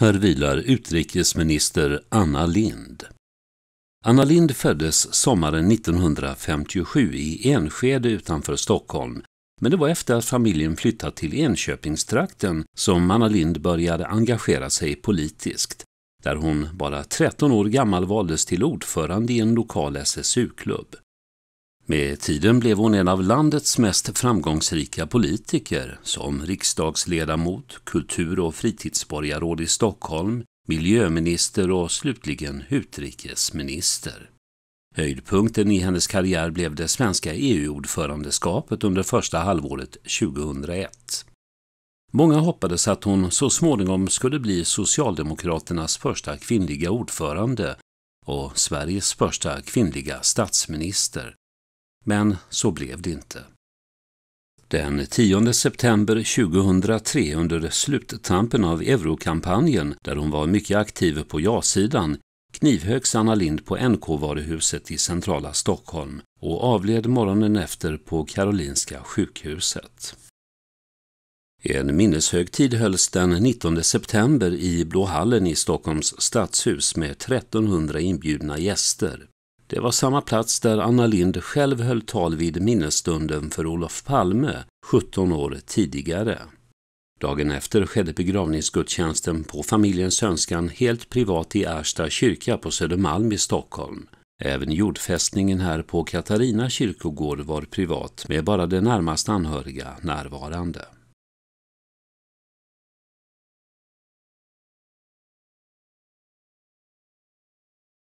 Här vilar utrikesminister Anna Lind. Anna Lind föddes sommaren 1957 i Enskede utanför Stockholm, men det var efter att familjen flyttat till Enköpingstrakten som Anna Lind började engagera sig politiskt, där hon bara 13 år gammal valdes till ordförande i en lokal SSU-klubb. Med tiden blev hon en av landets mest framgångsrika politiker som riksdagsledamot, kultur och fritidsborgarråd i Stockholm, miljöminister och slutligen utrikesminister. Höjdpunkten i hennes karriär blev det svenska EU-ordförandeskapet under första halvåret 2001. Många hoppades att hon så småningom skulle bli Socialdemokraternas första kvinnliga ordförande och Sveriges första kvinnliga statsminister men så blev det inte. Den 10 september 2003 under sluttampen av eurokampanjen, där hon var mycket aktiv på ja-sidan, knivhögs Anna Lind på NK-varuhuset i centrala Stockholm och avled morgonen efter på Karolinska sjukhuset. En minneshögtid hölls den 19 september i Blå hallen i Stockholms stadshus med 1300 inbjudna gäster. Det var samma plats där Anna Lind själv höll tal vid minnesstunden för Olof Palme 17 år tidigare. Dagen efter skedde begravningsgudstjänsten på familjens önskan helt privat i Ersta kyrka på Södermalm i Stockholm. Även jordfästningen här på Katarina kyrkogård var privat med bara de närmast anhöriga närvarande.